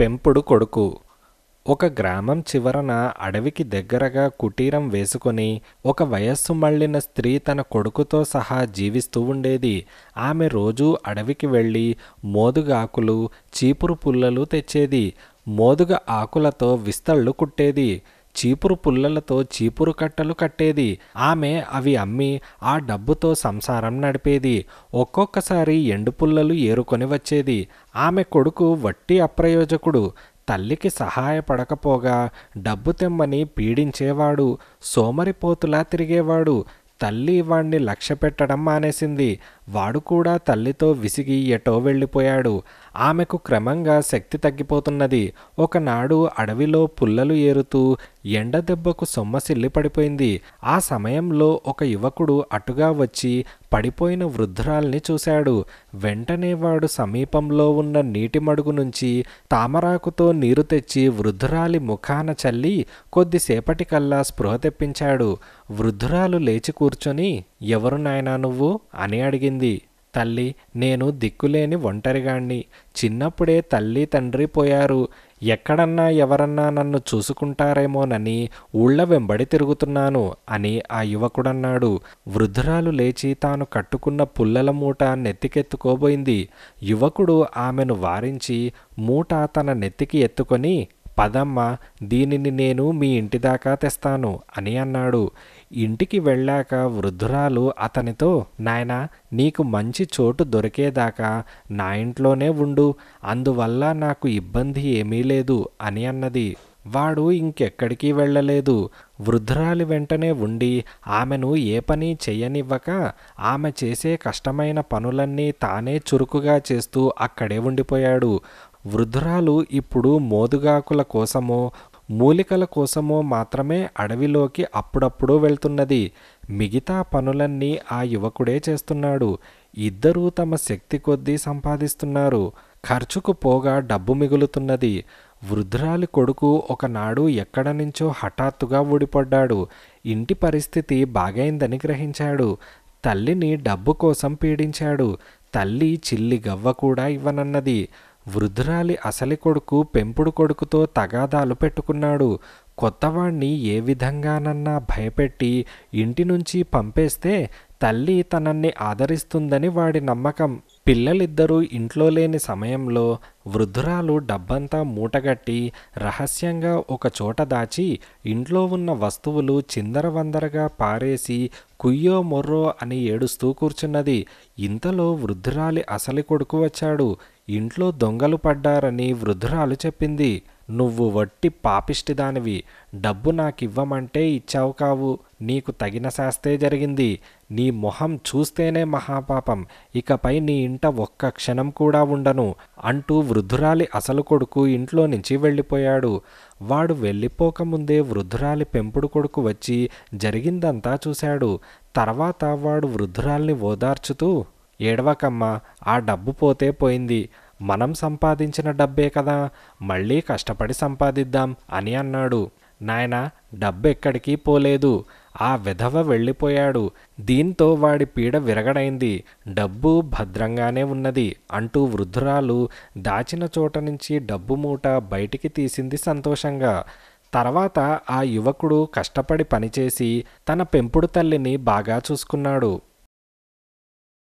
పెంపుడు కొడుకు ఒక గ్రామం చివరన అడవికి దగ్గరగా కుటీరం వేసుకొని ఒక వయస్సు మళ్ళిన స్త్రీ తన కొడుకుతో సహా జీవిస్తూ ఉండేది ఆమె రోజూ అడవికి వెళ్ళి మోదుగాకులు చీపురు పుల్లలు తెచ్చేది మోదుగ ఆకులతో విస్తళ్ళు కుట్టేది చీపురు పుల్లలతో చీపురు కట్టలు కట్టేది ఆమె అవి అమ్మి ఆ డబ్బుతో సంసారం నడిపేది ఒక్కొక్కసారి ఎండు పుల్లలు ఏరుకొని వచ్చేది ఆమె కొడుకు వట్టి అప్రయోజకుడు తల్లికి సహాయపడకపోగా డబ్బు తెమ్మని పీడించేవాడు సోమరిపోతులా తిరిగేవాడు తల్లి వాణ్ణి లక్ష్య పెట్టడం మానేసింది వాడు కూడా తల్లితో విసిగి ఎటో వెళ్ళిపోయాడు ఆమెకు క్రమంగా శక్తి తగ్గిపోతున్నది ఒకనాడు అడవిలో పుల్లలు ఏరుతూ ఎండ దెబ్బకు సొమ్మసిల్లి పడిపోయింది ఆ సమయంలో ఒక యువకుడు అటుగా వచ్చి పడిపోయిన వృద్ధురాల్ని చూశాడు వెంటనే వాడు సమీపంలో ఉన్న నీటి మడుగు నుంచి తామరాకుతో నీరు తెచ్చి వృద్ధురాలి ముఖాన చల్లి కొద్దిసేపటికల్లా స్పృహ తెప్పించాడు వృద్ధురాలు లేచి కూర్చొని ఎవరు నాయనా నువ్వు అని అడిగింది తల్లి నేను దిక్కులేని ఒంటరిగాణ్ణి చిన్నప్పుడే తల్లి తండ్రి పోయారు ఎక్కడన్నా ఎవరన్నా నన్ను చూసుకుంటారేమోనని ఊళ్ళ వెంబడి తిరుగుతున్నాను అని ఆ యువకుడన్నాడు వృద్ధురాలు లేచి తాను కట్టుకున్న పుల్లల మూట నెత్తికెత్తుకోబోయింది యువకుడు ఆమెను వారించి మూట తన నెత్తికి ఎత్తుకొని పదమ్మ దీనిని నేను మీ ఇంటి దాకా తెస్తాను అని అన్నాడు ఇంటికి వెళ్ళాక వృద్ధురాలు అతనితో నాయన నీకు మంచి చోటు దొరికేదాకా నా ఇంట్లోనే ఉండు అందువల్ల నాకు ఇబ్బంది ఏమీ లేదు అని అన్నది వాడు ఇంకెక్కడికి వెళ్ళలేదు వృద్ధురాలి వెంటనే ఉండి ఆమెను ఏ పని చెయ్యనివ్వక ఆమె చేసే కష్టమైన పనులన్నీ తానే చురుకుగా చేస్తూ అక్కడే ఉండిపోయాడు వృద్ధురాలు ఇప్పుడు మోదుగాకుల కోసమో మూలికల కోసమో మాత్రమే అడవిలోకి అప్పుడప్పుడు వెళ్తున్నది మిగతా పనులన్నీ ఆ యువకుడే చేస్తున్నాడు ఇద్దరూ తమ శక్తి కొద్దీ సంపాదిస్తున్నారు ఖర్చుకు పోగా డబ్బు మిగులుతున్నది వృద్ధురాలి కొడుకు ఒకనాడు ఎక్కడ నుంచో హఠాత్తుగా ఊడిపడ్డాడు ఇంటి పరిస్థితి బాగైందని గ్రహించాడు తల్లిని డబ్బు కోసం పీడించాడు తల్లి చిల్లి గవ్వ కూడా ఇవ్వనన్నది వృద్ధురాలి అసలి కొడుకు పెంపుడు కొడుకుతో తగాదాలు పెట్టుకున్నాడు కొత్తవాణ్ణి ఏ విధంగానన్నా భయపెట్టి ఇంటి నుంచి పంపేస్తే తల్లి తనన్ని ఆదరిస్తుందని వాడి నమ్మకం పిల్లలిద్దరూ ఇంట్లో లేని సమయంలో వృద్ధురాలు డబ్బంతా మూటగట్టి రహస్యంగా ఒక చోట దాచి ఇంట్లో ఉన్న వస్తువులు చిందరవందరగా పారేసి కుయ్యో మొర్రో అని ఏడుస్తూ కూర్చున్నది ఇంతలో వృద్ధురాలి అసలి కొడుకు వచ్చాడు ఇంట్లో దొంగలు పడ్డారని వృద్ధురాలు చెప్పింది నువ్వు వట్టి పాపిష్టిదానివి డబ్బు నాకివ్వమంటే ఇచ్చావు కావు నీకు తగిన శాస్తే జరిగింది నీ మొహం చూస్తేనే మహాపాపం ఇకపై నీ ఇంట ఒక్క క్షణం కూడా ఉండను అంటూ వృద్ధురాలి అసలు కొడుకు ఇంట్లో నుంచి వెళ్ళిపోయాడు వాడు వెళ్ళిపోకముందే వృద్ధురాలి పెంపుడు కొడుకు వచ్చి జరిగిందంతా చూశాడు తర్వాత వాడు వృద్ధురాల్ని ఓదార్చుతూ ఏడవకమ్మా ఆ డబ్బు పోతే పోయింది మనం సంపాదించిన డబ్బే కదా మళ్ళీ కష్టపడి సంపాదిద్దాం అని అన్నాడు నాయన డబ్బెక్కడికి పోలేదు ఆ విధవ వెళ్ళిపోయాడు దీంతో వాడి పీడ విరగడైంది డబ్బు భద్రంగానే ఉన్నది అంటూ వృద్ధురాలు దాచిన చోట నుంచి డబ్బు మూట బయటికి తీసింది సంతోషంగా తర్వాత ఆ యువకుడు కష్టపడి పనిచేసి తన పెంపుడు తల్లిని బాగా చూసుకున్నాడు